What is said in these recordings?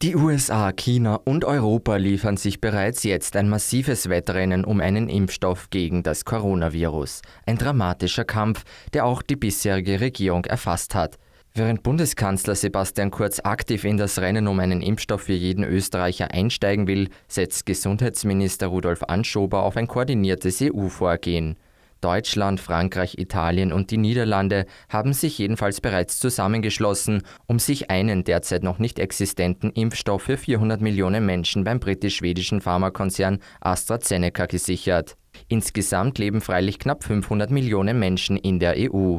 Die USA, China und Europa liefern sich bereits jetzt ein massives Wettrennen um einen Impfstoff gegen das Coronavirus. Ein dramatischer Kampf, der auch die bisherige Regierung erfasst hat. Während Bundeskanzler Sebastian Kurz aktiv in das Rennen um einen Impfstoff für jeden Österreicher einsteigen will, setzt Gesundheitsminister Rudolf Anschober auf ein koordiniertes EU-Vorgehen. Deutschland, Frankreich, Italien und die Niederlande haben sich jedenfalls bereits zusammengeschlossen, um sich einen derzeit noch nicht existenten Impfstoff für 400 Millionen Menschen beim britisch-schwedischen Pharmakonzern AstraZeneca gesichert. Insgesamt leben freilich knapp 500 Millionen Menschen in der EU.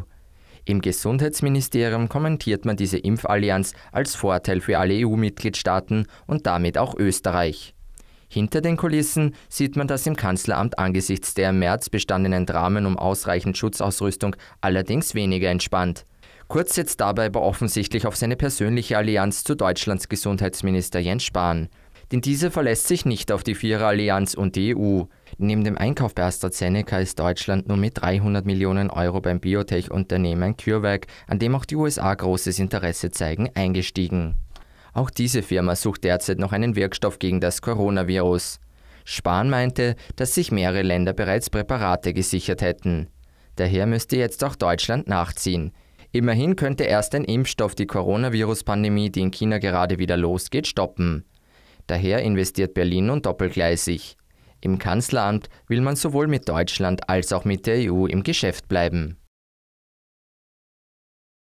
Im Gesundheitsministerium kommentiert man diese Impfallianz als Vorteil für alle EU-Mitgliedstaaten und damit auch Österreich. Hinter den Kulissen sieht man das im Kanzleramt angesichts der im März bestandenen Dramen um ausreichend Schutzausrüstung allerdings weniger entspannt. Kurz setzt dabei aber offensichtlich auf seine persönliche Allianz zu Deutschlands Gesundheitsminister Jens Spahn. Denn diese verlässt sich nicht auf die Viererallianz und die EU. Neben dem Einkauf bei AstraZeneca ist Deutschland nur mit 300 Millionen Euro beim Biotech-Unternehmen CureVac, an dem auch die USA großes Interesse zeigen, eingestiegen. Auch diese Firma sucht derzeit noch einen Wirkstoff gegen das Coronavirus. Spahn meinte, dass sich mehrere Länder bereits Präparate gesichert hätten. Daher müsste jetzt auch Deutschland nachziehen. Immerhin könnte erst ein Impfstoff die Coronavirus-Pandemie, die in China gerade wieder losgeht, stoppen. Daher investiert Berlin nun doppelgleisig. Im Kanzleramt will man sowohl mit Deutschland als auch mit der EU im Geschäft bleiben.